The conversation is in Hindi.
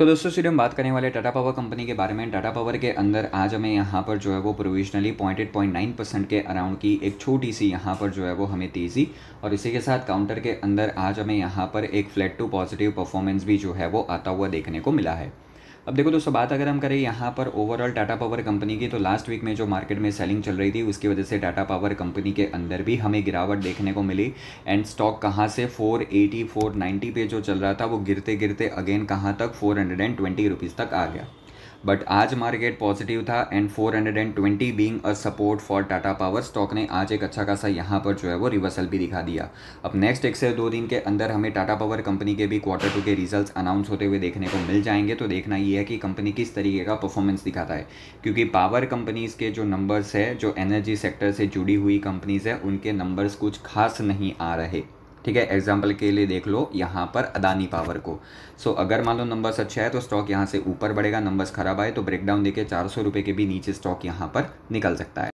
तो दोस्तों सीधे हम बात करने वाले टाटा पावर कंपनी के बारे में टाटा पावर के अंदर आज हमें यहाँ पर जो है वो provisionally pointed point nine percent के अराउंड की एक छोटी सी यहाँ पर जो है वो हमें तेज़ी और इसी के साथ काउंटर के अंदर आज हमें यहाँ पर एक फ्लैट टू पॉजिटिव परफॉर्मेंस भी जो है वो आता हुआ देखने को मिला है अब देखो दोस्तों बात अगर हम करें यहाँ पर ओवरऑल टाटा पावर कंपनी की तो लास्ट वीक में जो मार्केट में सेलिंग चल रही थी उसकी वजह से टाटा पावर कंपनी के अंदर भी हमें गिरावट देखने को मिली एंड स्टॉक कहाँ से 480, 490 पे जो चल रहा था वो गिरते गिरते अगेन कहाँ तक 420 रुपीस तक आ गया बट आज मार्केट पॉजिटिव था and 420 being a support for Tata power stock ने आज एक अच्छा खासा यहाँ पर जो है वो रिवर्सल भी दिखा दिया अब नेक्स्ट एक से दो दिन के अंदर हमें टाटा पावर कंपनी के भी क्वार्टर टू के रिजल्ट अनाउंस होते हुए देखने को मिल जाएंगे तो देखना ये है कि कंपनी किस तरीके का परफॉर्मेंस दिखाता है क्योंकि पावर कंपनीज़ के जो नंबर्स है जो एनर्जी सेक्टर से जुड़ी हुई कंपनीज़ है उनके नंबर्स कुछ खास नहीं आ रहे ठीक है एग्जाम्पल के लिए देख लो यहाँ पर अदानी पावर को सो so, अगर मान लो नंबर्स अच्छा है तो स्टॉक यहाँ से ऊपर बढ़ेगा नंबर्स खराब आए तो ब्रेकडाउन देके चार सौ रुपये के भी नीचे स्टॉक यहाँ पर निकल सकता है